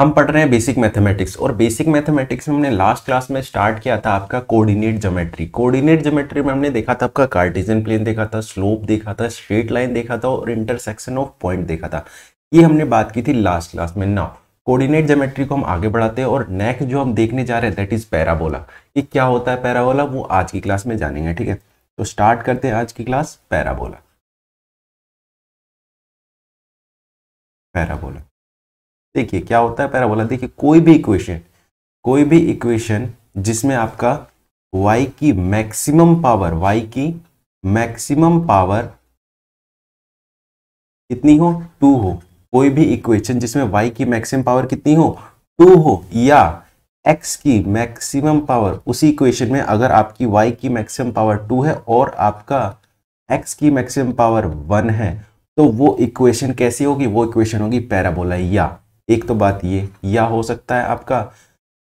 हम पढ़ रहे हैं बेसिक मैथमेटिक्स और बेसिक मैथमेटिक्स में हमने लास्ट क्लास में स्टार्ट किया था आपका कोऑर्डिनेट ज्योमेट्री कोऑर्डिनेट ज्योमेट्री में हमने देखा था आपका कार्टेशियन प्लेन देखा था स्लोप देखा था स्ट्रेट लाइन देखा था और इंटरसेक्शन ऑफ पॉइंट देखा था ये हमने बात की थी लास्ट क्लास में नाउ कोऑर्डिनेट ज्योमेट्री को हम आगे बढ़ाते हैं और नेक्स्ट जो हम देखने जा रहे हैं दैट इज पैराबोला ये क्या होता है पैराबोला वो आज की क्लास में जानेंगे ठीक है तो स्टार्ट करते हैं आज की क्लास पैराबोला पैराबोला देखिए क्या होता है पैराबोला देखिए कोई भी इक्वेशन कोई भी इक्वेशन जिसमें आपका y की मैक्सिमम पावर y की मैक्सिमम पावर कितनी हो टू हो कोई भी इक्वेशन जिसमें y की मैक्सिमम पावर कितनी हो टू हो या x की मैक्सिमम पावर उसी इक्वेशन में अगर आपकी y की मैक्सिमम पावर टू है और आपका x की मैक्सिमम पावर वन है तो वो इक्वेशन कैसी होगी वो इक्वेशन होगी पैराबोला या एक तो बात ये या हो सकता है आपका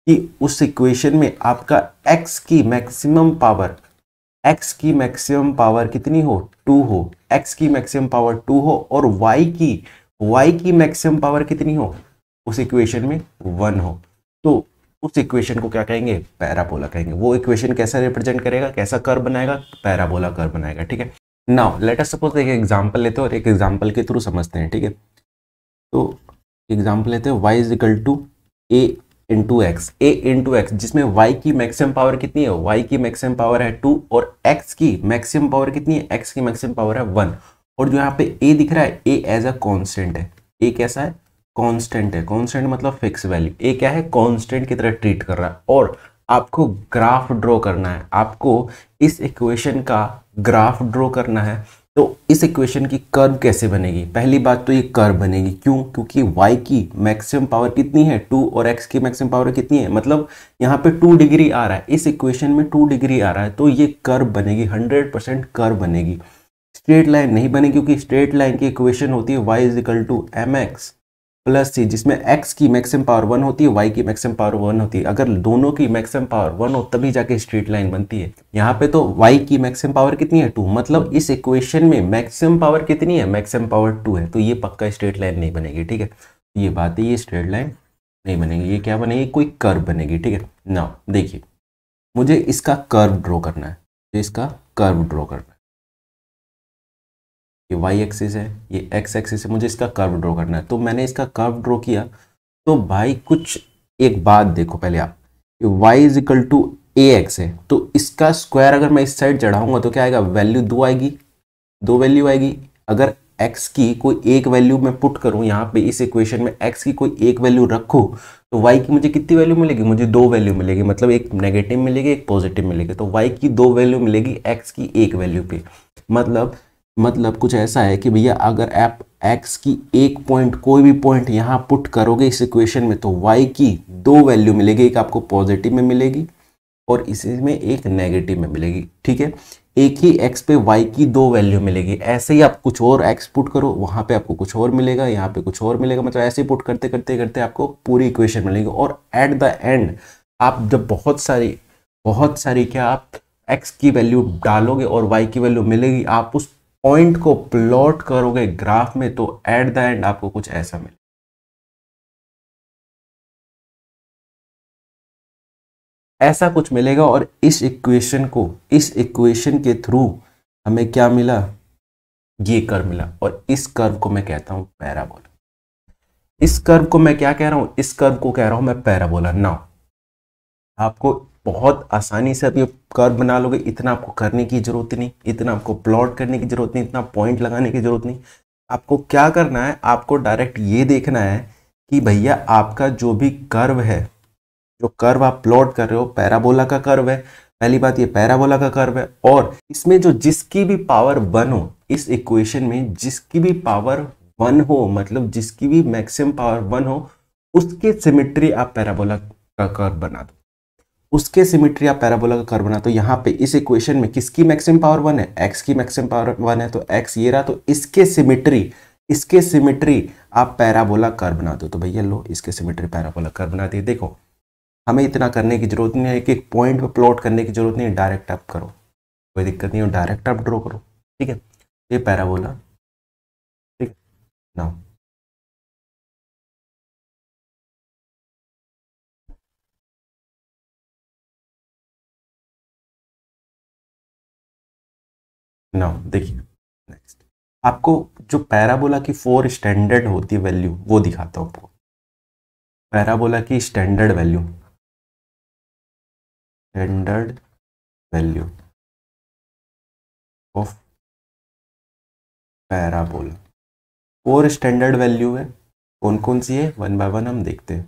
कि उस इक्वेशन में आपका x की मैक्सिमम पावर x की मैक्सिमम पावर कितनी हो टू हो x की मैक्सिमम पावर टू हो और y की y की मैक्सिमम पावर कितनी हो उस इक्वेशन में वन हो तो उस इक्वेशन को क्या कहेंगे पैराबोला कहेंगे वो इक्वेशन कैसा रिप्रेजेंट करेगा कैसा कर बनाएगा पैराबोला कर बनाएगा ठीक है नाउ लेट अस सपोज एक एग्जांपल लेते हैं और एक एग्जांपल के थ्रू समझते हैं ठीक है तो एग्जाम्पल लेते हैं Y is equal to A into X A into X जिसमें वाई की मैक्सिमम पावर कितनी है वाई की मैक्सिमम पावर है टू और एक्स की मैक्सिमम पावर कितनी है एक्स की मैक्सिमम पावर है वन और जो यहाँ पे ए दिख रहा है ए एज अ कॉन्स्टेंट है ए कैसा है कॉन्स्टेंट है कॉन्स्टेंट मतलब फिक्स वैल्यू ए क्या है कॉन्स्टेंट की तरह ट्रीट कर रहा है और आपको ग्राफ ड्रॉ करना है आपको इस इक्वेशन का ग्राफ ड्रॉ करना है तो इस इक्वेशन की कर्व कैसे बनेगी पहली बात तो ये कर्व बनेगी क्यों क्योंकि y की मैक्सिमम पावर कितनी है टू और x की मैक्सिमम पावर कितनी है मतलब यहाँ पे टू डिग्री आ रहा है इस इक्वेशन में टू डिग्री आ रहा है तो ये कर्व बनेगी हंड्रेड परसेंट कर्व बनेगी स्ट्रेट लाइन नहीं बनेगी क्योंकि स्ट्रेट लाइन की इक्वेशन होती है Y is equal to M X plus C जिसमें एक्स की मैक्सिमम पावर वन होती है वाई की मैक्सिमम पावर वन होती है अगर दोनों की मैक्सिमम पावर वन हो तभी जाके स्ट्रेट लाइन बनती है यहाँ पे तो वाई की मैक्सिमम पावर कितनी है टू मतलब इस इक्वेशन में मैक्सिमम पावर कितनी है मैक्सिमम पावर टू है तो ये पक्का स्ट्रेट लाइन नहीं बनेगी ठीक है ये बात है ये स्ट्रेट लाइन नहीं बनेगी ये क्या बनेगी कोई कर्व बनेगी ठीक है ना देखिए मुझे इसका कर्व ड्रॉ करना है इसका कर्व ड्रॉ करना ये वाई एक्सिस है ये एक्स एक्सिस है मुझे इसका कर्व ड्रॉ करना है तो मैंने इसका कर्व ड्रॉ किया तो भाई कुछ एक बात देखो पहले आप Y is equal to A X है तो इसका स्क्वायर अगर मैं इस साइड चढ़ाऊंगा तो क्या आएगा वैल्यू दो आएगी दो वैल्यू आएगी अगर एक्स की कोई एक वैल्यू मैं पुट करूं यहाँ पे इस इक्वेशन में एक्स की कोई एक वैल्यू रखू तो वाई की मुझे कितनी वैल्यू मिलेगी मुझे दो वैल्यू मिलेगी मतलब एक नेगेटिव मिलेगी एक पॉजिटिव मिलेगी तो वाई की दो वैल्यू मिलेगी एक्स की एक वैल्यू पे मतलब मतलब कुछ ऐसा है कि भैया अगर आप x की एक पॉइंट कोई भी पॉइंट यहाँ पुट करोगे इस इक्वेशन में तो y की दो वैल्यू मिलेगी एक आपको पॉजिटिव में मिलेगी और इसी में एक नेगेटिव में मिलेगी ठीक है एक ही x पे y की दो वैल्यू मिलेगी ऐसे ही आप कुछ और x पुट करो वहाँ पे आपको कुछ और मिलेगा यहाँ पे कुछ और मिलेगा मतलब ऐसे ही पुट करते करते करते आपको पूरी इक्वेशन मिलेगी और एट द एंड आप जब बहुत सारी बहुत सारी क्या आप एक्स की वैल्यू डालोगे और वाई की वैल्यू मिलेगी आप उस पॉइंट को प्लॉट करोगे ग्राफ में तो एट द एंड आपको कुछ ऐसा मिले ऐसा कुछ मिलेगा और इस इक्वेशन को इस इक्वेशन के थ्रू हमें क्या मिला ये कर्व मिला और इस कर्व को मैं कहता हूं पैराबोला इस कर्व को मैं क्या कह रहा हूं इस कर्व को कह रहा हूं मैं पैराबोला नाउ आपको बहुत आसानी से आप ये कर्व बना लोगे इतना आपको करने की ज़रूरत नहीं इतना आपको प्लॉट करने की ज़रूरत नहीं इतना पॉइंट लगाने की ज़रूरत नहीं आपको क्या करना है आपको डायरेक्ट ये देखना है कि भैया आपका जो भी कर्व है जो कर्व आप प्लॉट कर रहे हो पैराबोला का कर्व है पहली बात ये पैराबोला का कर्व है और इसमें जो जिसकी भी पावर वन हो इस इक्वेशन में जिसकी भी पावर वन हो मतलब जिसकी भी मैक्सिमम पावर वन हो उसके सिमेट्री आप पैराबोला का कर्व बना दो उसके सिमिट्री आप पैराबोला का कर बना तो यहाँ पे इस इक्वेशन में किसकी मैक्सिम पावर वन है एक्स की मैक्सिम पावर वन है तो एक्स ये रहा तो इसके सिमिट्री इसके सिमिट्री आप पैराबोला कर बना दो तो भैया लो इसके सिमिट्री पैराबोला कर बना दिए देखो हमें इतना करने की जरूरत नहीं है एक एक पॉइंट पर प्लॉट करने की जरूरत नहीं है डायरेक्ट आप करो कोई दिक्कत नहीं हो डायरेक्ट आप ड्रॉ करो ठीक है ये पैराबोला ठीक है नाउ नाउ देखिए नेक्स्ट आपको जो पैराबोला की फोर स्टैंडर्ड होती है वैल्यू वो दिखाता हूँ आपको पैराबोला की standard value standard value of parabola four standard value है कौन कौन सी है वन बाय वन हम देखते हैं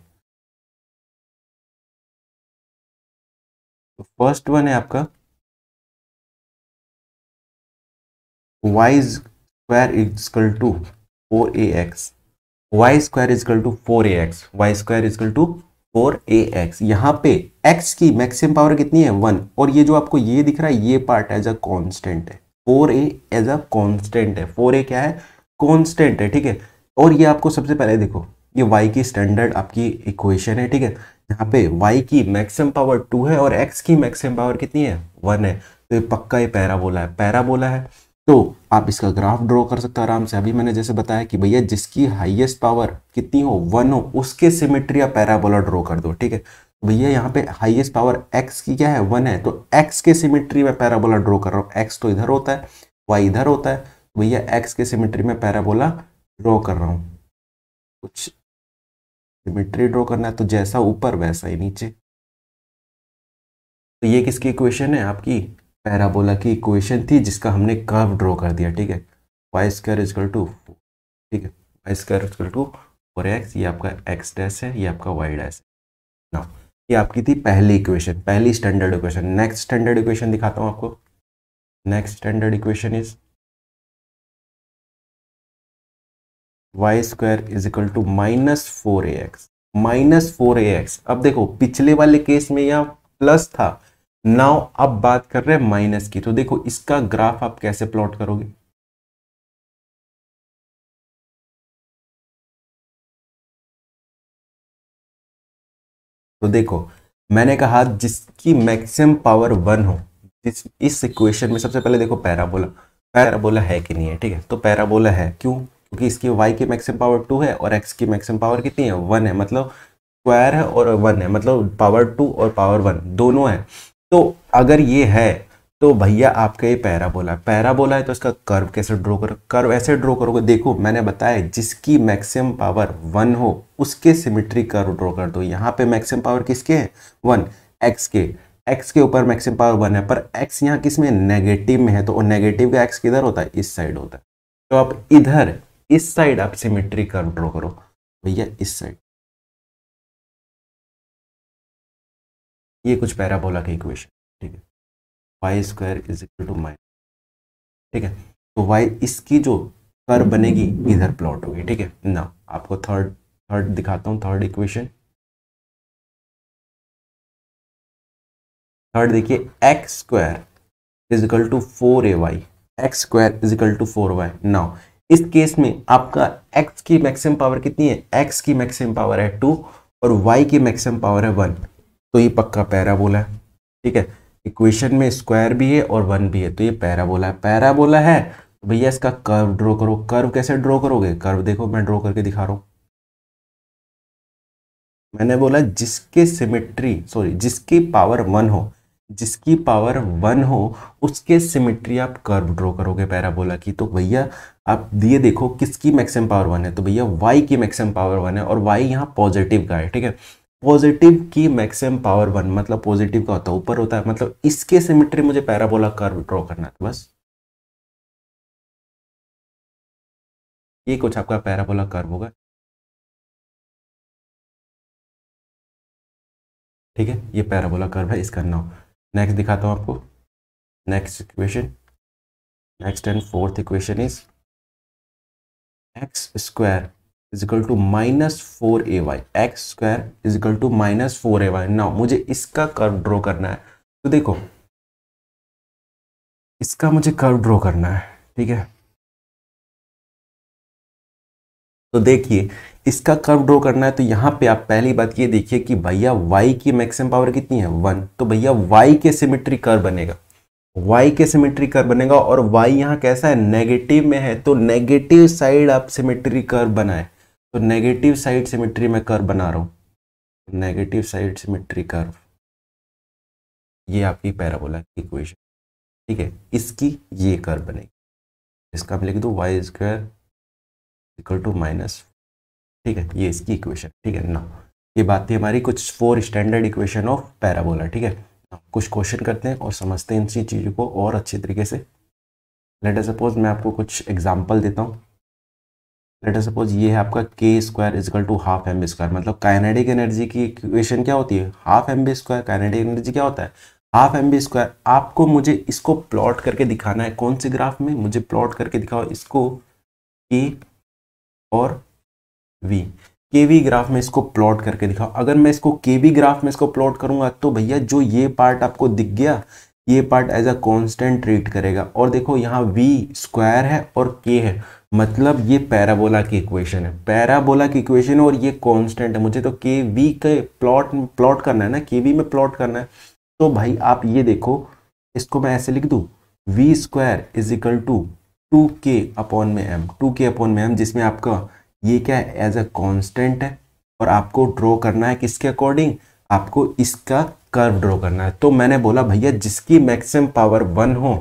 फर्स्ट तो वन है आपका y square is equal to 4ax y square is equal to 4ax y square is equal to 4ax यहाँ पे x की मैक्सिमम पावर कितनी है वन और ये जो आपको ये दिख रहा है ये पार्ट एज अ कांस्टेंट है 4a एज अ कांस्टेंट है 4a क्या है कांस्टेंट है ठीक है और ये आपको सबसे पहले देखो ये y की स्टैंडर्ड आपकी इक्वेशन है ठीक है यहाँ पे y की मैक्सिमम पावर टू है और x की मैक्सिमम पावर कितनी है वन है तो ये पक्का ये पैराबोला है पैराबोला है तो आप इसका ग्राफ ड्रॉ कर सकते हो आराम से अभी मैंने जैसे बताया कि भैया जिसकी हाईएस्ट पावर कितनी हो वन हो उसके सिमेट्री या पैराबोला ड्रॉ कर दो ठीक है तो भैया यहाँ पे हाईएस्ट पावर एक्स की क्या है वन है तो एक्स के सिमेट्री में पैराबोला ड्रॉ कर रहा हूँ एक्स तो इधर होता है वाई इधर होता है तो भैया एक्स के सिमेट्री में पैराबोला ड्रॉ कर रहा हूँ कुछ सिमेट्री ड्रॉ करना है तो जैसा ऊपर वैसा ही नीचे तो ये किसकी इक्वेशन है आपकी पैराबोला की इक्वेशन थी जिसका हमने कर्व ड्रॉ कर दिया ठीक है वाई स्क्वायर इजकल टू ठीक है Y square is equal to four X ये आपका एक्स डैश है ये आपका वाई डैश है ना ये आपकी थी पहली इक्वेशन पहली standard equation next standard equation दिखाता हूँ आपको next standard equation is Y square is equal to minus four A X minus four A X अब देखो पिछले वाले केस में यहाँ प्लस था नाउ अब बात कर रहे हैं माइनस की तो देखो इसका ग्राफ आप कैसे प्लॉट करोगे तो देखो मैंने कहा जिसकी मैक्सिमम पावर वन हो जिस इस इक्वेशन में सबसे पहले देखो पैराबोला पैराबोला है कि नहीं है ठीक है तो पैराबोला है क्यों क्योंकि इसकी वाई की मैक्सिमम पावर टू है और एक्स की मैक्सिमम पावर कितनी है वन है मतलब स्क्वायर है और वन है मतलब पावर टू और पावर वन दोनों है तो अगर ये है तो भैया आपका ये पैराबोला है पैराबोला है तो इसका कर्व कैसे ड्रॉ करो कर्व ऐसे ड्रॉ करोगे देखो मैंने बताया जिसकी मैक्सिमम पावर वन हो उसके सिमिट्री कर्व ड्रॉ कर दो यहाँ पे मैक्सिमम पावर किसके है वन एक्स के एक्स के ऊपर मैक्सिमम पावर वन है पर एक्स यहाँ किस में नेगेटिव में है तो नेगेटिव का एक्स किधर होता है इस साइड होता है तो आप इधर इस साइड आप सिमेट्री कर्व ड्रॉ करो भैया इस साइड ये कुछ पैराबोला का इक्वेशन ठीक है Y square is equal to minus ठीक है तो वाई इसकी जो कर बनेगी इधर प्लॉट होगी ठीक है ना आपको थर्ड थर्ड दिखाता हूँ थर्ड इक्वेशन थर्ड देखिए x square equal to four a y x square equal to four y now इस केस में आपका एक्स की मैक्सिमम पावर कितनी है एक्स की मैक्सिमम पावर है टू और वाई की मैक्सिमम पावर है वन तो ये पक्का पैराबोला है ठीक है इक्वेशन में स्क्वायर भी है और वन भी है तो ये पैराबोला है पैराबोला है तो भैया इसका कर्व ड्रॉ करो कर्व कैसे ड्रॉ करोगे कर्व देखो मैं ड्रॉ करके दिखा रहा हूँ मैंने बोला जिसके सिमेट्री सॉरी जिसकी पावर वन हो जिसकी पावर वन हो उसके सिमेट्री आप कर्व ड्रॉ करोगे पैराबोला की तो भैया आप ये देखो किसकी मैक्सिमम पावर वन है तो भैया वाई की मैक्सिमम पावर वन है और वाई यहाँ पॉजिटिव का है ठीक है पॉजिटिव की मैक्सिमम पावर वन मतलब पॉजिटिव का होता है ऊपर होता है मतलब इसके सिमेट्री मुझे पैराबोला कर्व ड्रॉ करना था बस ये कुछ आपका पैराबोला कर्व होगा ठीक है ये पैराबोला कर्व है इसका नाउ नेक्स्ट दिखाता हूं आपको next equation next and fourth equation is x square is equal to minus four a y x square is equal to minus four a y ना मुझे इसका कर्व ड्रॉ करना है तो देखो इसका मुझे कर्व ड्रॉ करना है ठीक है तो देखिए इसका कर्व ड्रॉ करना है तो यहाँ पे आप पहली बात ये देखिए कि भैया वाई की मैक्सिमम पावर कितनी है वन तो भैया वाई के सिमेट्री कर्व बनेगा y के सिमेट्री कर्व बनेगा और y यहाँ कैसा है नेगेटिव में है तो नेगेटिव साइड आप सिमेट्री कर्व बनाए तो नेगेटिव साइड सिमेट्री में कर्व बना रहा हूँ नेगेटिव साइड सिमेट्री कर्व ये आपकी पैराबोला की इक्वेशन ठीक है इसकी ये कर्व बनेगी इसका हम लिख दो y square equal to minus ठीक है ये इसकी इक्वेशन ठीक है ना ये बात थी हमारी कुछ four standard equation of parabola ठीक है कुछ क्वेश्चन करते हैं और समझते हैं इन चीज़ों को और अच्छे तरीके से लेटर सपोज मैं आपको कुछ एग्जाम्पल देता हूँ लेटर सपोज ये है आपका K square is equal to half m v square मतलब काइनेटिक एनर्जी की इक्वेशन क्या होती है half m v square kinetic energy क्या होता है हाफ एम बी स्क्वायर आपको मुझे इसको प्लॉट करके दिखाना है कौन से ग्राफ में मुझे प्लॉट करके दिखाओ इसको के और वी के वी ग्राफ में इसको प्लॉट करके दिखाओ अगर मैं इसको के वी ग्राफ में इसको प्लॉट करूंगा तो भैया जो ये पार्ट आपको दिख गया ये part as a constant treat करेगा और देखो यहाँ वी स्क्वायर है और के है मतलब ये पैराबोला की इक्वेशन है पैराबोला की इक्वेशन और ये कांस्टेंट है मुझे तो के वी के प्लॉट प्लॉट करना है ना के वी में प्लॉट करना है तो भाई आप ये देखो इसको मैं ऐसे लिख दूँ v square is equal to to के अपॉन में एम टू के अपॉन में एम जिसमें आपका ये क्या है एज अ कॉन्स्टेंट है और आपको ड्रॉ करना है किसके अकॉर्डिंग आपको इसका कर्व ड्रॉ करना है तो मैंने बोला भैया जिसकी मैक्सिमम पावर वन हो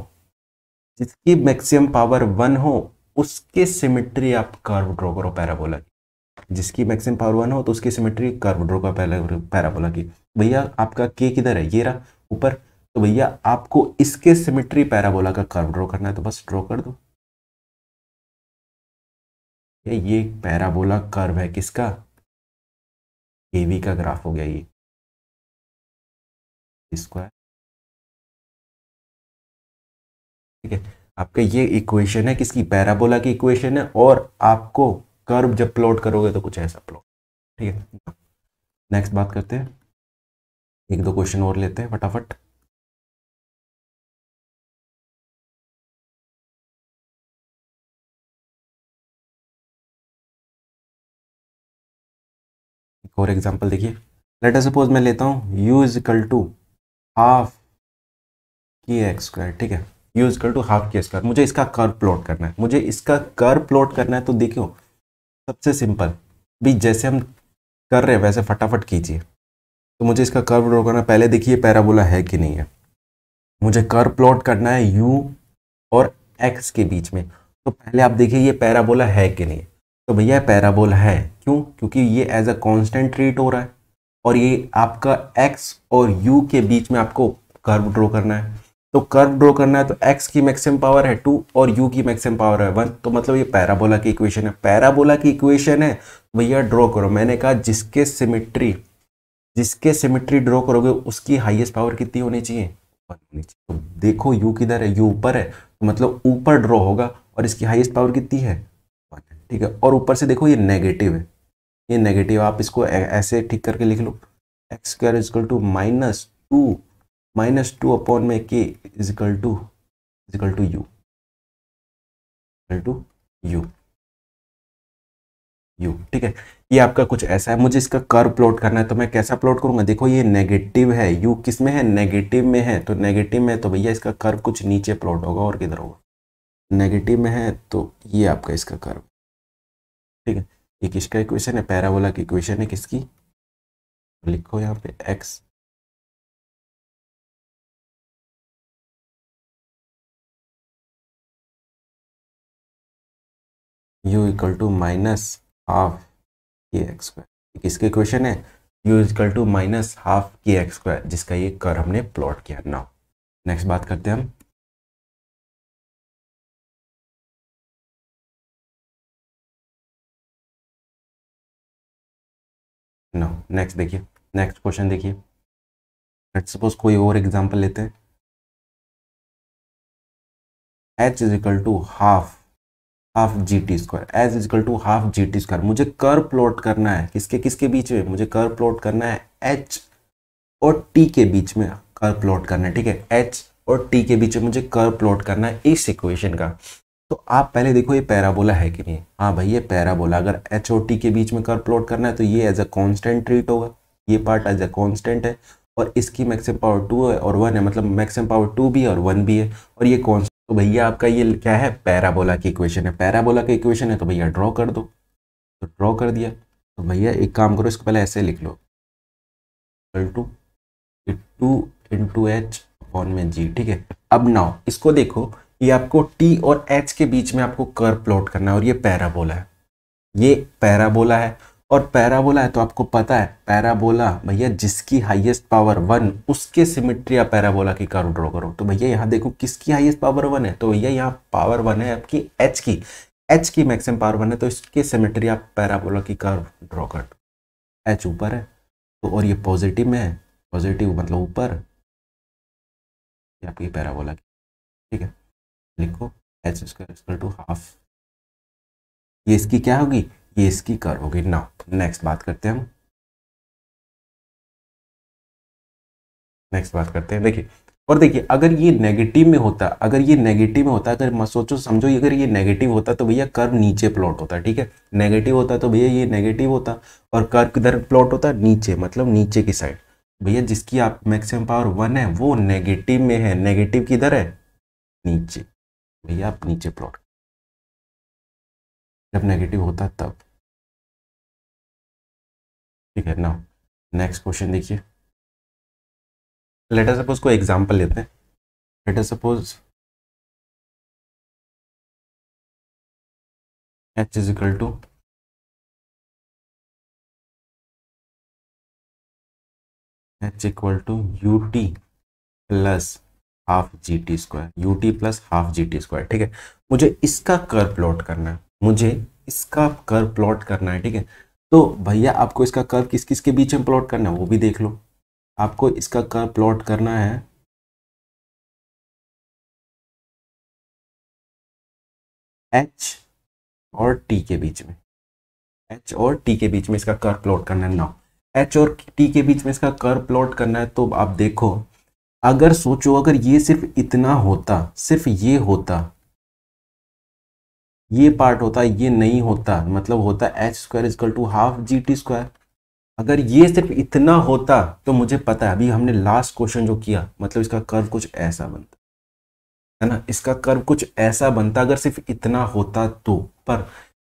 जिसकी मैक्सिमम पावर वन हो उसके सिमेट्री आप कर्व ड्रॉ करो पैराबोला की जिसकी मैक्सिमम पावर वन हो तो उसकी सिमेट्री कर्व ड्रॉ करो पैराबोला की भैया आपका के किधर है ये रहा ऊपर तो भैया आपको इसके सिमेट्री पैराबोला का कर्व ड्रॉ करना है तो बस ड्रॉ कर दो ये पैराबोला कर्व है किसका केवी का ग्राफ हो गया ये स्क्वायर ठीक है आपके ये इक्वेशन है किसकी पैराबोला की इक्वेशन है और आपको कर्व जब प्लॉट करोगे तो कुछ ऐसा प्लॉट ठीक है नेक्स्ट बात करते हैं एक दो क्वेश्चन और लेते हैं फटाफट एक और एग्जांपल देखिए लेटर सपोज मैं लेता हूं U is equal to half K x square ठीक है यूज कर टू हाफ के स्क्वायर मुझे इसका कर प्लॉट करना है मुझे इसका कर प्लॉट करना है तो देखियो सबसे सिंपल भी जैसे हम कर रहे हैं वैसे फटाफट कीजिए तो मुझे इसका कर्व ड्रॉ करना पहले देखिए पैराबोला है कि नहीं है मुझे कर प्लॉट करना है यू और एक्स के बीच में तो पहले आप देखिए ये पैराबोला है कि नहीं तो भैया पैराबोला है क्यों क्योंकि ये एज अ कॉन्स्टेंट ट्रीट हो रहा है और ये आपका एक्स और यू के बीच में आपको कर्व ड्रॉ करना है तो कर्व ड्रॉ करना है तो एक्स की मैक्सिमम पावर है टू और यू की मैक्सिमम पावर है वन तो मतलब ये पैराबोला की इक्वेशन है पैराबोला की इक्वेशन है भैया ड्रॉ करो मैंने कहा जिसके सिमिट्री जिसके सिमिट्री ड्रॉ करोगे उसकी हाइएस्ट पावर कितनी होनी चाहिए तो देखो यू किधर है यू ऊपर है तो मतलब ऊपर ड्रॉ होगा और इसकी हाईएस्ट पावर कितनी है ठीक है और ऊपर से देखो ये नेगेटिव है ये नेगेटिव आप इसको ऐसे ठीक करके लिख लो x square is equal to minus two minus two upon में K equal to equal to U two U U ठीक है ये आपका कुछ ऐसा है मुझे इसका कर्व प्लॉट करना है तो मैं कैसा प्लॉट करूंगा देखो ये नेगेटिव है यू किस में है नेगेटिव में है तो नेगेटिव में है तो भैया इसका कर्व कुछ नीचे प्लॉट होगा और किधर होगा नेगेटिव में है तो ये आपका इसका कर्व ठीक है ये किसका इक्वेशन है पैराबोला की इक्वेशन है किसकी लिखो यहाँ पे x U equal to minus half K x square किसके क्वेश्चन है U equal to minus half K x square जिसका ये कर हमने प्लॉट किया नाउ नेक्स्ट बात करते हैं हम नाउ नेक्स्ट देखिए नेक्स्ट क्वेश्चन देखिए सपोज कोई और एग्जांपल लेते हैं h is equal to half half g t square is equal to half g t square मुझे कर प्लॉट करना है किसके किसके बीच में मुझे कर प्लॉट करना है एच और टी के बीच में कर प्लॉट करना है ठीक है एच और टी के बीच में मुझे कर प्लॉट करना है इस इक्वेशन का तो आप पहले देखो ये पैराबोला है कि नहीं हाँ भाई ये पैराबोला अगर एच और टी के बीच में कर प्लॉट करना है तो ये एज अ कॉन्स्टेंट ट्रीट होगा ये पार्ट एज अ कॉन्स्टेंट है और इसकी मैक्सिमम पावर टू है और वन है मतलब मैक्सिमम पावर टू भी है और वन भी है और ये कॉन्स्टेंट तो भैया आपका ये क्या है पैराबोला की इक्वेशन है पैराबोला की इक्वेशन है तो भैया ड्रॉ कर दो तो ड्रॉ कर दिया तो भैया एक काम करो इसको पहले ऐसे लिख लो equal to two two h upon में जी ठीक है अब नाउ इसको देखो ये आपको टी और एच के बीच में आपको कर प्लॉट करना है और ये पैराबोला है ये पैराबोला है और पैराबोला है तो आपको पता है पैराबोला भैया जिसकी हाईएस्ट पावर वन उसके सिमिट्री आप पैराबोला की कर्व ड्रॉ करो तो भैया यहाँ देखो किसकी हाईएस्ट पावर वन है तो भैया यहाँ पावर वन है आपकी एच की एच की मैक्सिमम पावर वन है तो इसके सिमिट्री आप पैराबोला की कर्व ड्रॉ कर दो एच ऊपर है तो और ये पॉजिटिव में है पॉजिटिव मतलब ऊपर आपकी पैराबोला की ठीक है लिखो एच स्क्वायर टू हाफ ये इसकी क्या होगी ये इसकी कर होगी नाउ नेक्स्ट बात करते हैं हम नेक्स्ट बात करते हैं देखिए और देखिए अगर ये नेगेटिव में होता अगर ये नेगेटिव में होता अगर सोचो समझो अगर ये नेगेटिव होता तो भैया कर्व नीचे प्लॉट होता ठीक है नेगेटिव होता तो भैया ये नेगेटिव होता और कर्व किधर प्लॉट होता नीचे मतलब नीचे की साइड भैया जिसकी आप मैक्सिमम पावर वन है वो नेगेटिव में है नेगेटिव किधर है नीचे भैया आप नीचे प्लॉट जब नेगेटिव होता है तब ठीक है ना नेक्स्ट क्वेश्चन देखिए लेटर सपोज को एग्जाम्पल लेते हैं let us suppose h is equal to h equal to u t plus half g t square u t plus half g t square ठीक है मुझे इसका कर प्लॉट करना है मुझे इसका कर्व प्लॉट करना है ठीक है तो भैया आपको इसका कर्व किस किस के बीच में प्लॉट करना है वो भी देख लो आपको इसका कर्व प्लॉट करना है एच और टी के बीच में एच और टी के बीच में इसका कर प्लॉट करना है नौ एच और टी के बीच में इसका कर प्लॉट करना है तो आप देखो अगर सोचो अगर ये सिर्फ इतना होता सिर्फ ये होता ये पार्ट होता है ये नहीं होता मतलब होता है h square is equal to half g t square अगर ये सिर्फ इतना होता तो मुझे पता है अभी हमने लास्ट क्वेश्चन जो किया मतलब इसका कर्व कुछ ऐसा बनता है ना इसका कर्व कुछ ऐसा बनता अगर सिर्फ इतना होता तो पर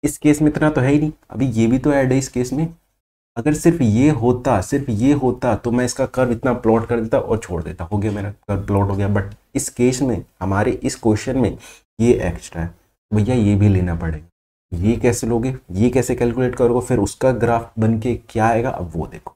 इस केस में इतना तो है ही नहीं अभी ये भी तो ऐड है इस केस में अगर सिर्फ ये होता सिर्फ ये होता तो मैं इसका कर्व इतना प्लॉट कर देता और छोड़ देता हो गया मेरा कर्व प्लॉट हो गया बट इस केस में हमारे इस क्वेश्चन में ये एक्स्ट्रा है भैया ये भी लेना पड़ेगा ये कैसे लोगे ये कैसे कैलकुलेट करोगे फिर उसका ग्राफ बन के क्या आएगा अब वो देखो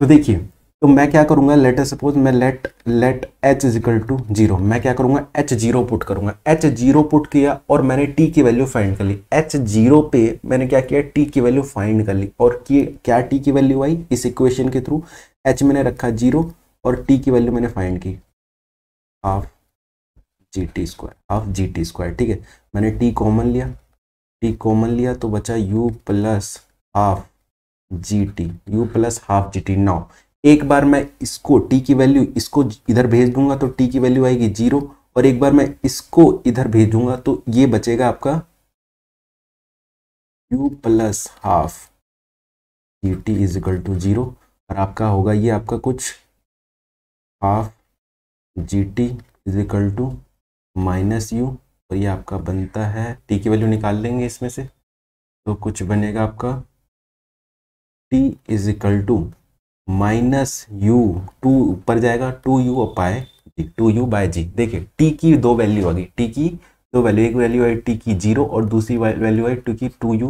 तो देखिए तो मैं क्या करूंगा लेट सपोज मैं let let h is equal to zero मैं क्या करूंगा एच जीरो पुट करूंगा एच जीरो पुट किया और मैंने टी की वैल्यू फाइंड कर ली एच जीरो पे मैंने क्या किया टी की वैल्यू फाइंड कर ली और की, क्या टी की वैल्यू आई इस इक्वेशन के थ्रू एच मैंने रखा जीरो और टी की वैल्यू मैंने फाइंड की half g t square half g t square ठीक है मैंने टी कॉमन लिया टी कॉमन लिया तो बचा u plus half g t u plus half g t now एक बार मैं इसको t की वैल्यू इसको इधर भेज दूंगा तो t की वैल्यू आएगी जीरो और एक बार मैं इसको इधर भेज दूंगा तो ये बचेगा आपका u plus half g t is equal to zero और आपका होगा ये आपका कुछ half g t is equal to minus u और ये आपका बनता है टी की वैल्यू निकाल लेंगे इसमें से तो कुछ बनेगा आपका t is equal to minus u two ऊपर जाएगा टू यू पाए g two u by g देखिए टी की दो वैल्यू आ गई टी की दो वैल्यू एक वैल्यू आई टी की जीरो और दूसरी वैल्यू आई टू की two u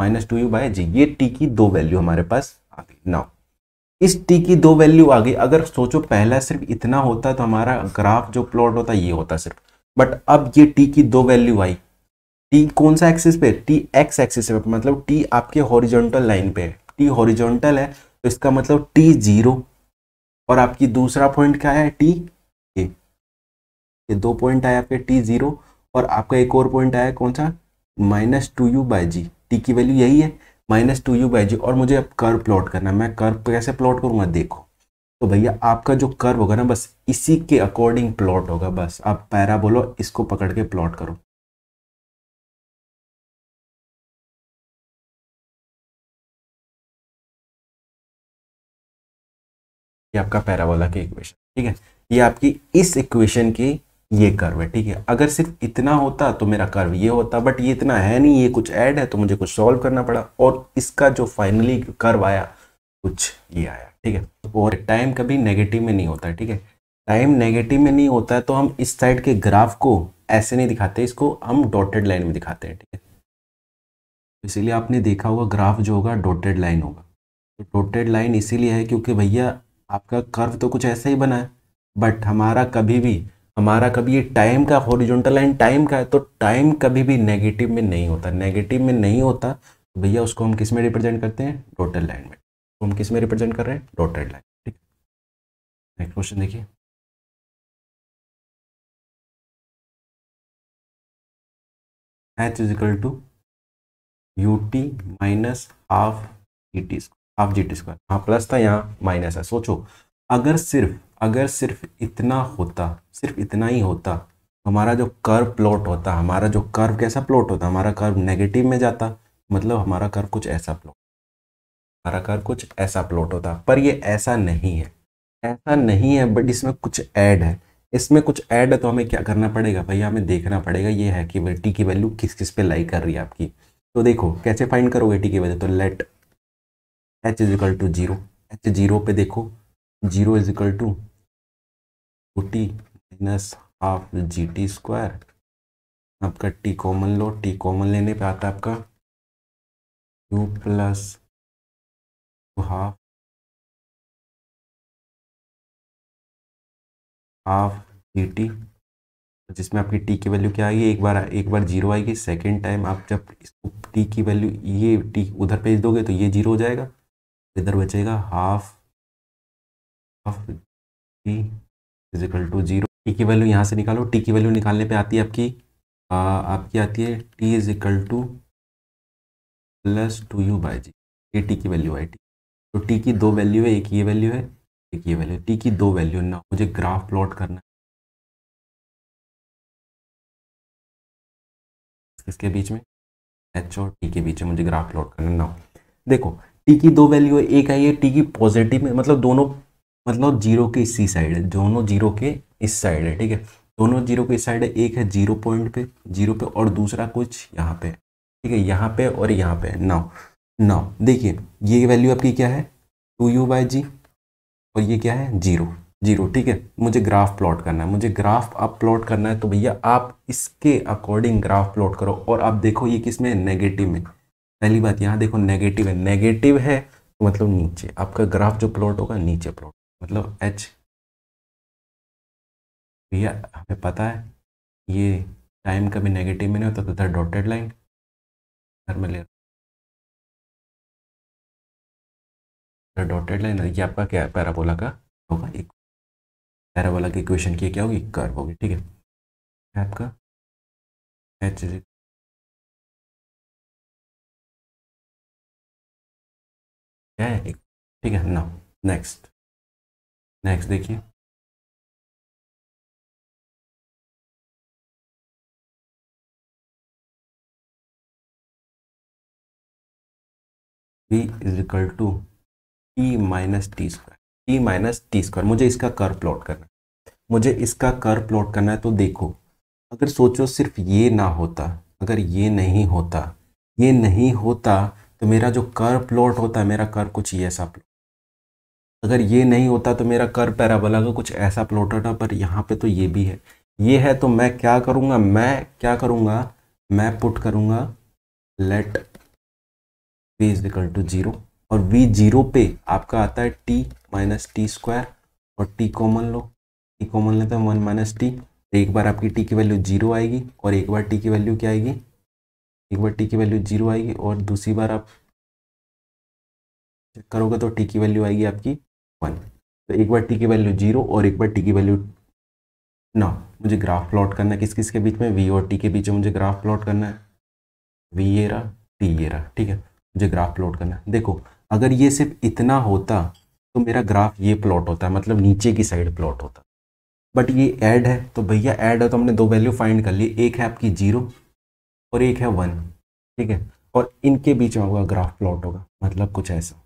minus two u by g ये टी की दो वैल्यू हमारे पास आ गई नाउ इस टी की दो वैल्यू आ गई अगर सोचो पहला सिर्फ इतना होता तो हमारा ग्राफ जो प्लॉट होता ये होता सिर्फ बट अब ये टी की दो वैल्यू आई टी कौन सा एक्सिस पे टी एक्स एक्सिस पे मतलब टी आपके हॉरिजॉन्टल लाइन पे है टी हॉरिजॉन्टल है तो इसका मतलब टी जीरो और आपकी दूसरा पॉइंट क्या है टी ए ये दो पॉइंट आया आपके टी जीरो और आपका एक और पॉइंट आया कौन सा minus two u by g t की वैल्यू यही है minus two u by g और मुझे अब कर्व प्लॉट करना है मैं कर्व कैसे प्लॉट करूँगा देखो तो भैया आपका जो कर्व होगा ना बस इसी के अकॉर्डिंग प्लॉट होगा बस आप पैरा बोलो इसको पकड़ के प्लॉट करो ये आपका पैराबोला की इक्वेशन ठीक है ये आपकी इस इक्वेशन की ये कर्व है ठीक है अगर सिर्फ इतना होता तो मेरा कर्व ये होता बट ये इतना है नहीं ये कुछ ऐड है तो मुझे कुछ सॉल्व करना पड़ा और इसका जो फाइनली कर्व आया कुछ ये आया ठीक है और टाइम कभी नेगेटिव में नहीं होता ठीक है टाइम नेगेटिव में नहीं होता है तो हम इस साइड के ग्राफ को ऐसे नहीं दिखाते इसको हम डॉटेड लाइन में दिखाते हैं ठीक है इसीलिए आपने देखा होगा ग्राफ जो होगा डॉटेड लाइन होगा तो डॉटेड लाइन इसीलिए है क्योंकि भैया आपका कर्व तो कुछ ऐसा ही बना है बट हमारा कभी भी हमारा कभी ये टाइम का हॉरिजॉन्टल लाइन टाइम का है तो टाइम कभी भी नेगेटिव में नहीं होता नेगेटिव में नहीं होता तो भैया उसको हम किस में रिप्रेजेंट करते हैं डॉटेड लाइन में तो हम किस में रिप्रेजेंट कर रहे हैं डॉटेड लाइन ठीक नेक्स्ट क्वेश्चन देखिए h equal to u t minus half e t स्क् हाफ जी टी स्क्वायर हाँ प्लस था यहाँ माइनस है सोचो अगर सिर्फ अगर सिर्फ इतना होता सिर्फ इतना ही होता हमारा जो कर्व प्लॉट होता हमारा जो कर्व कैसा प्लॉट होता हमारा कर्व नेगेटिव में जाता मतलब हमारा कर्व कुछ ऐसा प्लॉट हमारा कर्व कुछ ऐसा प्लॉट होता पर ये ऐसा नहीं है ऐसा नहीं है बट इसमें कुछ ऐड है इसमें कुछ ऐड है तो हमें क्या करना पड़ेगा भैया हमें देखना पड़ेगा ये है कि टी की वैल्यू किस किस पे लाई कर रही है आपकी तो देखो कैसे फाइंड करोगे टी की वैल्यू तो let h is equal to zero h zero पे देखो zero is equal to two t minus half g t square आपका टी कॉमन लो टी कॉमन लेने पे आता है आपका two plus two half half g t जिसमें आपकी टी की वैल्यू क्या आएगी एक बार एक बार जीरो आएगी सेकेंड टाइम आप जब इसको टी की वैल्यू ये टी उधर भेज दोगे तो ये जीरो हो जाएगा इधर बचेगा half half t equal to zero t की वैल्यू यहाँ से निकालो टी की वैल्यू निकालने पे आती है आपकी आ, आपकी आती है t is equal to plus two u by g ये टी की वैल्यू आई टी तो टी की दो वैल्यू है एक ये वैल्यू है एक ये वैल्यू टी की दो वैल्यू ना मुझे ग्राफ प्लॉट करना है इसके बीच में एच और टी के बीच में मुझे ग्राफ प्लॉट करना ना देखो टी की दो वैल्यू है एक आई है टी की पॉजिटिव में मतलब दोनों मतलब जीरो के इसी साइड है दोनों जीरो के इस साइड है ठीक है दोनों जीरो के इस साइड है एक है जीरो पॉइंट पे जीरो पे और दूसरा कुछ यहाँ पे ठीक है यहाँ पे और यहाँ पे नाउ नाउ देखिए ये वैल्यू आपकी क्या है टू यू बाई जी और ये क्या है जीरो जीरो ठीक है मुझे ग्राफ प्लॉट करना है मुझे ग्राफ आप प्लॉट करना है तो भैया आप इसके अकॉर्डिंग ग्राफ प्लॉट करो और आप देखो ये किस में नेगेटिव में पहली बात यहाँ देखो नेगेटिव है नेगेटिव है तो मतलब नीचे आपका ग्राफ जो प्लॉट होगा नीचे प्लॉट मतलब एच भैया हमें पता है ये टाइम कभी नेगेटिव में नहीं होता तो इधर डॉटेड लाइन घर में ले डॉटेड लाइन ये आपका क्या पैराबोला का होगा एक पैराबोला की इक्वेशन की क्या होगी कर्व होगी ठीक है आपका एच क्या है एक ठीक है ना नेक्स्ट नेक्स्ट देखिए v is equal to t minus t square t minus t square मुझे इसका कर प्लॉट करना है मुझे इसका कर प्लॉट करना है तो देखो अगर सोचो सिर्फ ये ना होता अगर ये नहीं होता ये नहीं होता तो मेरा जो कर प्लॉट होता है मेरा कर कुछ ये ऐसा प्लॉट अगर ये नहीं होता तो मेरा कर पैराबोला का कुछ ऐसा प्लॉट होता पर यहाँ पे तो ये भी है ये है तो मैं क्या करूँगा मैं क्या करूँगा मैं पुट करूँगा let v is equal to zero और वी जीरो पे आपका आता है टी माइनस टी स्क्वायर और टी कॉमन लो टी कॉमन लेते हैं वन माइनस टी एक बार आपकी टी की वैल्यू जीरो आएगी और एक बार टी की वैल्यू क्या आएगी एक बार टी की वैल्यू जीरो आएगी और दूसरी बार आप चेक करोगे तो टी की वैल्यू आएगी आपकी वन तो एक बार टी की वैल्यू जीरो और एक बार टी की वैल्यू ना मुझे ग्राफ प्लॉट करना है किस किस के बीच में वी और टी के बीच में मुझे ग्राफ प्लॉट करना है वी ये रहा टी ये रहा ठीक है मुझे ग्राफ प्लॉट करना है देखो अगर ये सिर्फ इतना होता तो मेरा ग्राफ ये प्लॉट होता मतलब नीचे की साइड प्लॉट होता बट ये ऐड है तो भैया ऐड है तो हमने दो वैल्यू फाइंड कर ली एक है आपकी जीरो और एक है वन ठीक है और इनके बीच में होगा ग्राफ प्लॉट होगा मतलब कुछ ऐसा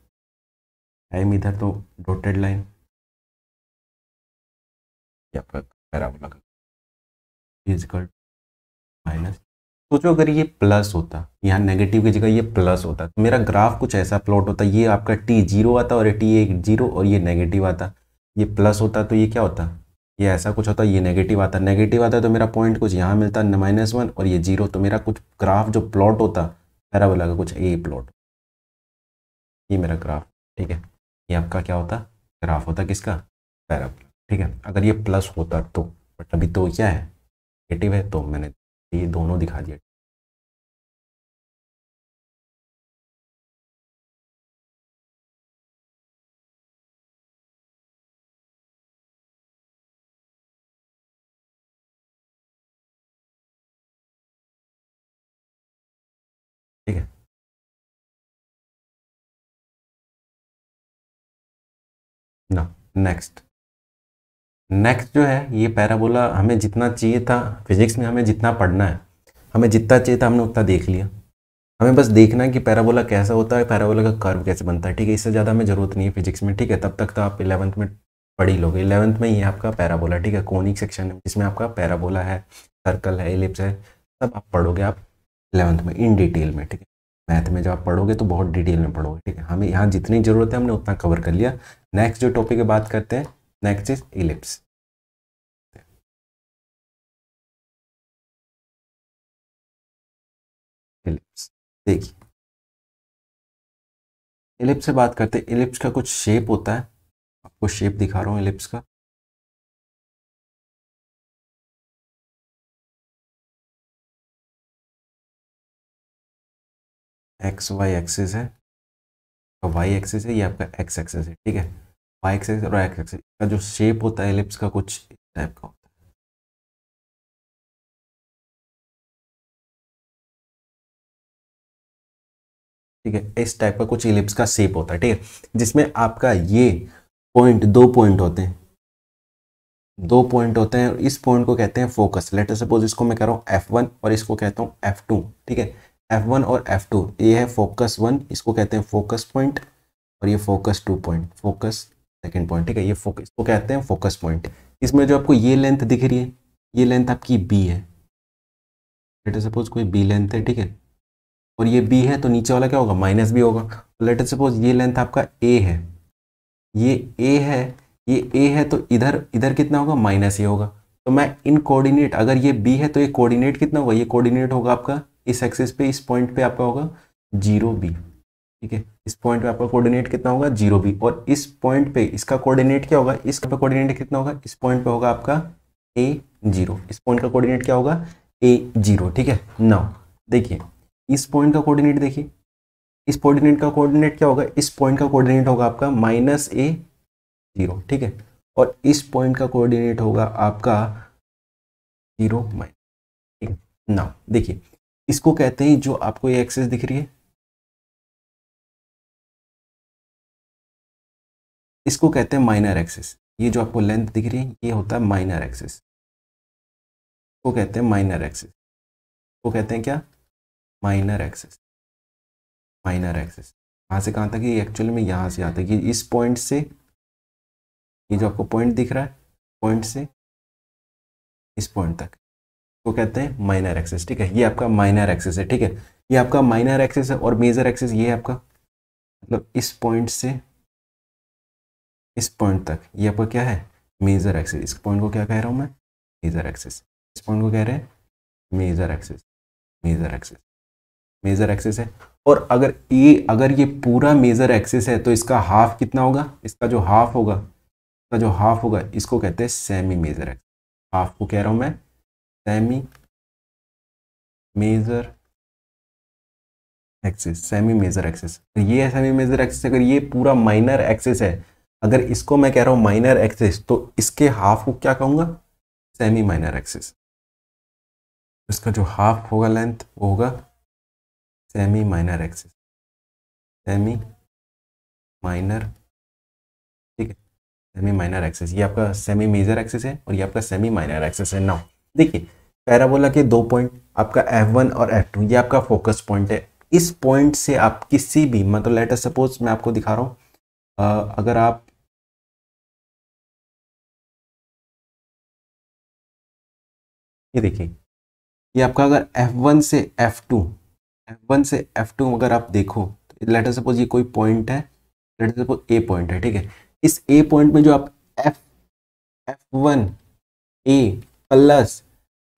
टाइम इधर तो डोटेड लाइन फिजिकल माइनस सोचो अगर ये प्लस होता यहाँ नेगेटिव की जगह ये प्लस होता तो मेरा ग्राफ कुछ ऐसा प्लॉट होता ये आपका टी जीरो आता और टी एक जीरो और ये नेगेटिव आता ये प्लस होता तो ये क्या होता ये ऐसा कुछ होता है ये नेगेटिव आता है नेगेटिव आता है तो मेरा पॉइंट कुछ यहाँ मिलता है माइनस वन और ये जीरो तो मेरा कुछ ग्राफ जो प्लॉट होता मेरा का कुछ ए प्लॉट ये मेरा ग्राफ ठीक है ये आपका क्या होता ग्राफ होता किसका पैराबोला ठीक है अगर ये प्लस होता तो बट अभी तो क्या है नेगेटिव है तो मैंने ये दोनों दिखा दिया नेक्स्ट नेक्स्ट जो है ये पैराबोला हमें जितना चाहिए था फिजिक्स में हमें जितना पढ़ना है हमें जितना चाहिए था हमने उतना देख लिया हमें बस देखना है कि पैराबोला कैसा होता है पैराबोला का कर्व कैसे बनता है ठीक है इससे ज़्यादा हमें ज़रूरत नहीं है फिजिक्स में ठीक है तब तक तो आप इलेवंथ में पढ़ ही लोगे इलेवंथ में ही आपका पैराबोला ठीक है कोनिक सेक्शन है जिसमें आपका पैराबोला है सर्कल है एलिप्स है सब आप पढ़ोगे आप इलेवंथ में इन डिटेल में ठीक है मैथ में जब आप पढ़ोगे तो बहुत डिटेल में पढ़ोगे ठीक है हमें यहाँ जितनी ज़रूरत है हमने उतना कवर कर लिया नेक्स्ट जो टॉपिक की बात करते हैं नेक्स्ट इज इलिप्स इलिप्स देखिए इलिप्स से बात करते हैं इलिप्स का कुछ शेप होता है आपको शेप दिखा रहा हूँ इलिप्स का एक्स वाई एक्सेस है तो वाई एक्सेस है ये आपका एक्स एक्सेस है ठीक है वाई एक्सेस और एक्स एक्सेस का जो शेप होता है एलिप्स का कुछ इस टाइप का होता है ठीक है इस टाइप का कुछ एलिप्स का शेप होता है ठीक है जिसमें आपका ये पॉइंट दो पॉइंट होते हैं दो पॉइंट होते हैं इस पॉइंट को कहते हैं फोकस लेटर सपोज इसको मैं कह रहा हूँ एफ वन और इसको कहता हूँ एफ टू ठीक है एफ वन और एफ टू ये है फोकस वन इसको कहते हैं फोकस पॉइंट और ये focus two point focus second point ठीक है ये फोकस इसको कहते हैं फोकस पॉइंट इसमें जो आपको ये लेंथ दिख रही है ये लेंथ आपकी बी है लेटर सपोज कोई बी लेंथ है ठीक है और ये बी है तो नीचे वाला क्या होगा माइनस बी होगा लेटर सपोज ये लेंथ आपका ए है ये ए है ये ए है तो इधर इधर कितना होगा माइनस ये होगा तो मैं इन कोऑर्डिनेट अगर ये बी है तो ये कोऑर्डिनेट कितना होगा ये कोऑर्डिनेट होगा आपका इस एक्सिस पे इस पॉइंट पे आपका होगा जीरो बी ठीक है इस पॉइंट पे आपका कोऑर्डिनेट कितना होगा जीरो बी और इस पॉइंट पे इसका कोऑर्डिनेट क्या होगा इस पे कोऑर्डिनेट कितना होगा इस पॉइंट पे होगा आपका ए जीरो इस पॉइंट का कोऑर्डिनेट क्या होगा ए जीरो ठीक है नाउ देखिए इस पॉइंट का कोऑर्डिनेट देखिए इस कोऑर्डिनेट का कोऑर्डिनेट क्या होगा इस पॉइंट का कोऑर्डिनेट होगा आपका माइनस ए जीरो ठीक है और इस पॉइंट का कोऑर्डिनेट होगा आपका जीरो माइनस नाउ देखिए इसको कहते हैं जो आपको ये एक्सेस दिख रही है इसको कहते हैं माइनर एक्सेस ये जो आपको लेंथ दिख रही है ये होता है माइनर एक्सेस को कहते हैं माइनर एक्सेस को कहते हैं क्या माइनर एक्सेस माइनर एक्सेस कहाँ से कहाँ तक ये एक्चुअल में यहाँ से आता है कि इस पॉइंट से ये जो आपको पॉइंट दिख रहा है पॉइंट से इस पॉइंट तक को कहते हैं माइनर एक्सेस ठीक है ये आपका माइनर एक्सेस है ठीक है ये आपका माइनर एक्सेस है और मेजर एक्सेस ये आपका मतलब इस पॉइंट से इस पॉइंट तक ये आपका क्या है मेजर एक्सेस इस पॉइंट को क्या कह रहा हूँ मैं मेजर एक्सेस इस पॉइंट को कह रहे हैं major axis major axis major axis है और अगर ये अगर ये पूरा मेजर एक्सेस है तो इसका हाफ कितना होगा इसका जो हाफ होगा इसका जो हाफ होगा इसको कहते हैं सेमी मेजर एक्सेस हाफ को कह रहा हूँ मैं semi major axis semi major axis ये ये सेमी मेजर एक्सिस अगर ये पूरा माइनर एक्सिस है अगर इसको मैं कह रहा हूँ माइनर एक्सिस तो इसके हाफ को क्या कहूँगा सेमी माइनर एक्सिस इसका जो हाफ होगा लेंथ वो होगा semi minor axis semi minor ठीक है सेमी माइनर एक्सिस ये आपका सेमी मेजर एक्सिस है और ये आपका सेमी माइनर एक्सिस है नाउ देखिए पैराबोला के दो पॉइंट आपका F1 और F2 ये आपका फोकस पॉइंट है इस पॉइंट से आप किसी भी मतलब लेटर सपोज मैं आपको दिखा रहा हूँ अगर आप ये देखिए ये आपका अगर F1 से F2 F1 से F2 अगर आप देखो तो लेटर सपोज ये कोई पॉइंट है लेटर सपोज ए पॉइंट है ठीक है इस ए पॉइंट में जो आप F F1 a plus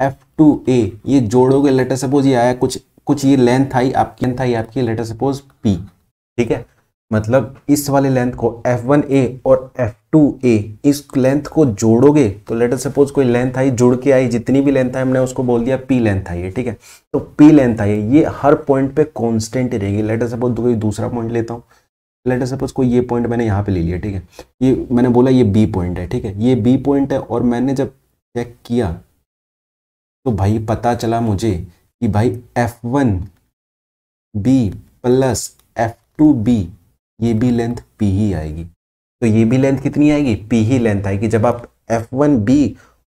F two a ये जोड़ोगे लेटर सपोज ये आया कुछ कुछ ये लेंथ आई आपकी लेंथ आई आपकी लेटर सपोज पी ठीक है मतलब इस वाले लेंथ को एफ वन ए और एफ टू ए इस लेंथ को जोड़ोगे तो लेटर सपोज कोई लेंथ आई जुड़ के आई जितनी भी लेंथ आई हमने उसको बोल दिया पी लेंथ आई है ठीक है तो पी लेंथ आई है ये हर पॉइंट पे ही रहेगी लेटर सपोज कोई दूसरा पॉइंट लेता हूँ लेटर सपोज कोई ये पॉइंट मैंने यहाँ पे ले लिया ठीक है ये मैंने बोला ये बी पॉइंट है ठीक है ये बी पॉइंट है और मैंने जब चेक किया तो भाई पता चला मुझे कि भाई F one B plus F two B ये भी लेंथ पी ही आएगी तो ये भी लेंथ कितनी आएगी पी ही लेंथ आएगी जब आप एफ वन बी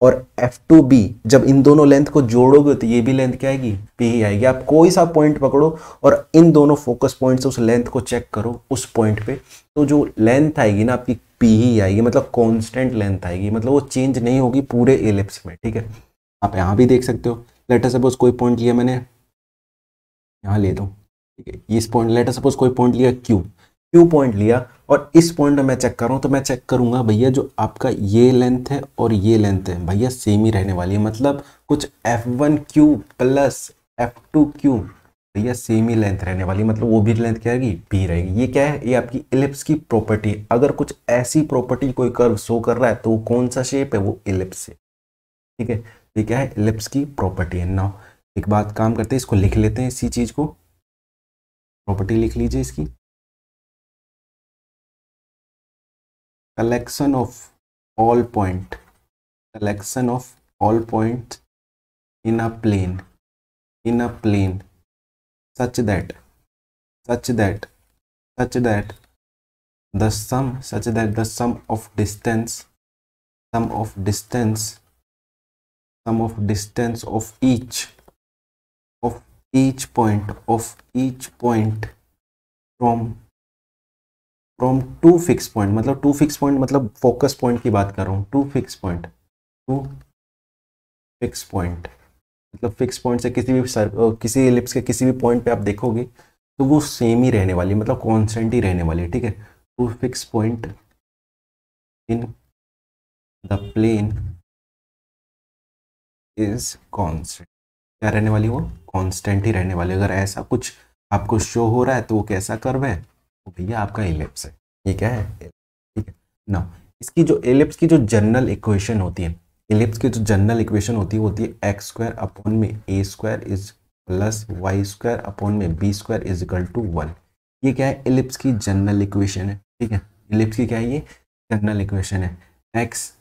और एफ टू बी जब इन दोनों लेंथ को जोड़ोगे तो ये भी लेंथ क्या आएगी पी ही आएगी आप कोई सा पॉइंट पकड़ो और इन दोनों फोकस पॉइंट से उस लेंथ को चेक करो उस पॉइंट पे तो जो लेंथ आएगी ना आपकी पी ही आएगी मतलब कांस्टेंट लेंथ आएगी मतलब वो चेंज नहीं होगी पूरे एलिप्स में ठीक है आप यहाँ भी देख सकते हो लेटर सपोज कोई पॉइंट लिया मैंने यहाँ ले दो ठीक है इस पॉइंट लेटर सपोज कोई पॉइंट लिया क्यू क्यू पॉइंट लिया और इस पॉइंट मैं चेक कर रहा हूँ तो मैं चेक करूँगा भैया जो आपका ये लेंथ है और ये लेंथ है भैया सेम ही रहने वाली है मतलब कुछ F one Q plus F two Q भैया सेम ही लेंथ रहने वाली है मतलब वो भी लेंथ क्या रहेगी बी रहेगी ये क्या है ये आपकी इलिप्स की प्रॉपर्टी अगर कुछ ऐसी प्रॉपर्टी कोई कर्व शो कर रहा है तो वो कौन सा शेप है वो इलिप्स है ठीक है ये क्या है इलिप्स की प्रॉपर्टी है नाउ एक बात काम करते हैं इसको लिख लेते हैं इसी चीज़ को प्रॉपर्टी लिख लीजिए इसकी collection of all point collection of all points in a plane in a plane such that such that such that the sum such that the sum of distance sum of distance sum of distance of each of each point of each point from from two fix point मतलब two fix point मतलब focus point की बात कर रहा हूँ two fix point two fix point मतलब fix point से किसी भी सर किसी एलिप्स के किसी भी पॉइंट पे आप देखोगे तो वो सेम ही रहने वाली मतलब कॉन्स्टेंट ही रहने वाली ठीक है two fix point in the plane is constant क्या रहने वाली वो कॉन्स्टेंट ही रहने वाली अगर ऐसा कुछ आपको शो हो रहा है तो वो कैसा कर्व है भैया आपका एलिप्स है ये क्या है ठीक है ना इसकी जो एलिप्स की जो जनरल इक्वेशन होती है एलिप्स की जो जनरल इक्वेशन होती है होती है एक्स स्क्वायर अपॉन में a square is plus y square upon में b square is equal to one ये क्या है एलिप्स की जनरल इक्वेशन है ठीक है एलिप्स की क्या है ये जनरल इक्वेशन है एक्स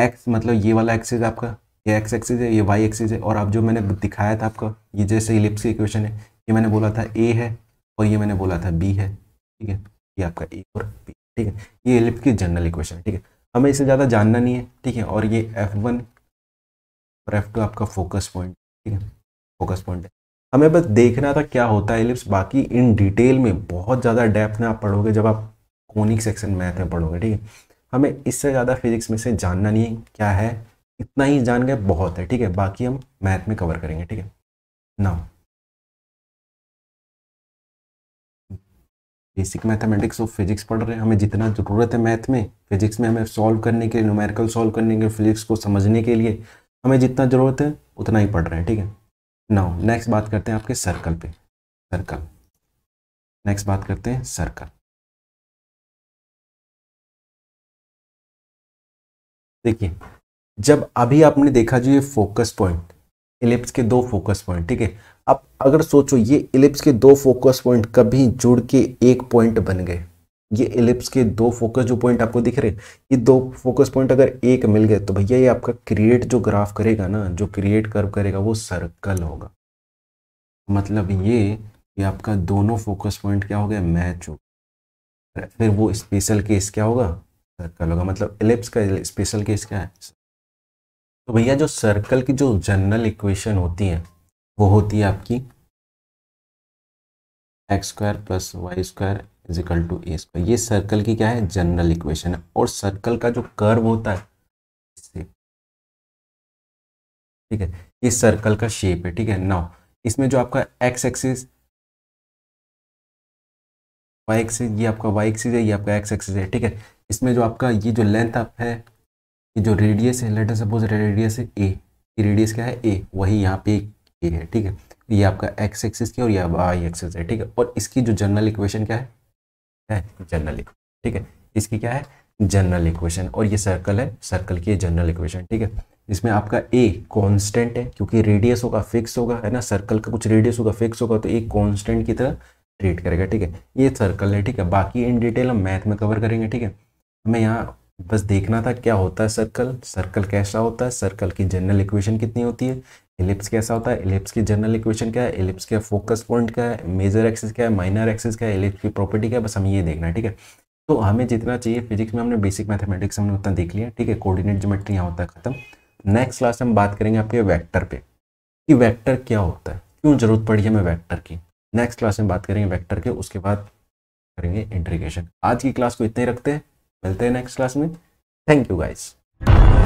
एक्स मतलब ये वाला एक्सिस आपका ये एक्स एक्सिस है ये वाई एक्सिस है और अब जो मैंने दिखाया था आपका ये जैसे इलिप्स की इक्वेशन है ये मैंने बोला था ए है और ये मैंने बोला था बी है ठीक है ये आपका ए और बी ठीक है ये एलिप की जनरल इक्वेशन है ठीक है हमें इसे ज़्यादा जानना नहीं है ठीक है और ये एफ वन और एफ टू आपका फोकस पॉइंट ठीक है फोकस पॉइंट है हमें बस देखना था क्या होता है एलिप्स बाकी इन डिटेल में बहुत ज़्यादा डेप्थ में आप पढ़ोगे जब आप कोनिक सेक्शन मैथ में पढ़ोगे ठीक है हमें इससे ज़्यादा फिजिक्स में से जानना नहीं है क्या है इतना ही जान गए बहुत है ठीक है बाकी हम मैथ में कवर करेंगे ठीक है नाउ बेसिक मैथमेटिक्स और फिजिक्स पढ़ रहे हैं हमें जितना ज़रूरत है मैथ में फिजिक्स में हमें सॉल्व करने के लिए न्यूमेरिकल सॉल्व करने के लिए फिजिक्स को समझने के लिए हमें जितना ज़रूरत है उतना ही पढ़ रहे हैं ठीक है नाउ नेक्स्ट बात करते हैं आपके सर्कल पे सर्कल नेक्स्ट बात करते हैं सर्कल देखिए जब अभी आपने देखा जो ये फोकस पॉइंट एलिप्स के दो फोकस पॉइंट ठीक है अगर सोचो ये इलिप्स के दो फोकस पॉइंट कभी जुड़ के एक पॉइंट बन गए ये इलिप्स के दो फोकस जो पॉइंट आपको दिख रहे हैं ये दो फोकस पॉइंट अगर एक मिल गए तो भैया ये आपका क्रिएट जो ग्राफ करेगा ना जो क्रिएट कर्व करेगा वो सर्कल होगा मतलब ये कि आपका दोनों फोकस पॉइंट क्या हो गया मैच हो फिर वो स्पेशल केस क्या होगा सर्कल होगा मतलब इलिप्स का स्पेशल केस क्या है तो भैया जो सर्कल की जो जनरल इक्वेशन होती है वो होती है आपकी x square plus y square equal to a square ये सर्कल की क्या है जनरल इक्वेशन है और सर्कल का जो कर्व होता है ठीक है ये सर्कल का शेप है ठीक है नाउ इसमें जो आपका एक्स एक्सिस वाई एक्सिस ये आपका वाई एक्सिस है ये आपका एक्स एक्सिस है ठीक है इसमें जो आपका ये जो लेंथ आप है ये जो रेडियस है लेटर सपोज रेडियस है ए रेडियस क्या है ए वही यहाँ पे ये है ठीक है ये आपका एक्स एक्सिस की और ये वाई एक्सिस है ठीक है और इसकी जो जनरल इक्वेशन क्या है, है जनरल इक्वेशन ठीक है इसकी क्या है जनरल इक्वेशन और ये सर्कल है सर्कल की जनरल इक्वेशन ठीक है इसमें आपका ए कांस्टेंट है क्योंकि रेडियस होगा फिक्स होगा है ना सर्कल का कुछ रेडियस होगा फिक्स होगा तो ए कांस्टेंट की तरह ट्रीट करेगा ठीक है ये सर्कल है ठीक है बाकी इन डिटेल हम मैथ में कवर करेंगे ठीक है हमें यहाँ बस देखना था क्या होता है सर्कल सर्कल कैसा होता है सर्कल की जनरल इक्वेशन कितनी होती है एलिप्स कैसा होता है एलिप्स की जनरल इक्वेशन क्या है एलिप्स का फोकस पॉइंट क्या है मेजर एक्सिस क्या है माइनर एक्सिस क्या है एलिप्स की प्रॉपर्टी क्या है बस हमें ये देखना है ठीक है तो हमें जितना चाहिए फिजिक्स में हमने बेसिक मैथमेटिक्स हमने उतना देख लिया ठीक है कोऑर्डिनेट ज्योमेट्री यहाँ होता है खत्म नेक्स्ट क्लास हम बात करेंगे आपके वैक्टर पर कि वैक्टर क्या होता है क्यों जरूरत पड़ी हमें वैक्टर की नेक्स्ट क्लास में बात करेंगे वैक्टर के उसके बाद करेंगे इंट्रीगेशन आज की क्लास को इतने ही रखते हैं मिलते हैं नेक्स्ट क्लास में थैंक यू गाइस